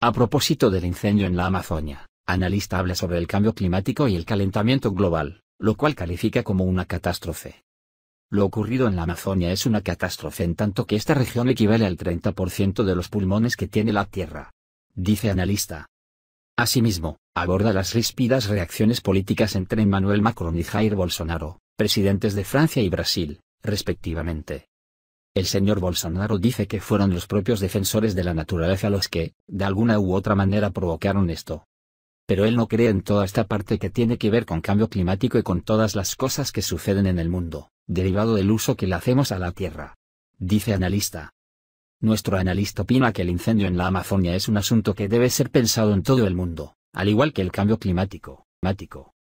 A propósito del incendio en la Amazonia, analista habla sobre el cambio climático y el calentamiento global, lo cual califica como una catástrofe. Lo ocurrido en la Amazonia es una catástrofe en tanto que esta región equivale al 30% de los pulmones que tiene la Tierra. Dice analista. Asimismo, aborda las ríspidas reacciones políticas entre Emmanuel Macron y Jair Bolsonaro, presidentes de Francia y Brasil, respectivamente. El señor Bolsonaro dice que fueron los propios defensores de la naturaleza los que, de alguna u otra manera, provocaron esto. Pero él no cree en toda esta parte que tiene que ver con cambio climático y con todas las cosas que suceden en el mundo, derivado del uso que le hacemos a la Tierra. Dice analista. Nuestro analista opina que el incendio en la Amazonia es un asunto que debe ser pensado en todo el mundo, al igual que el cambio climático. climático.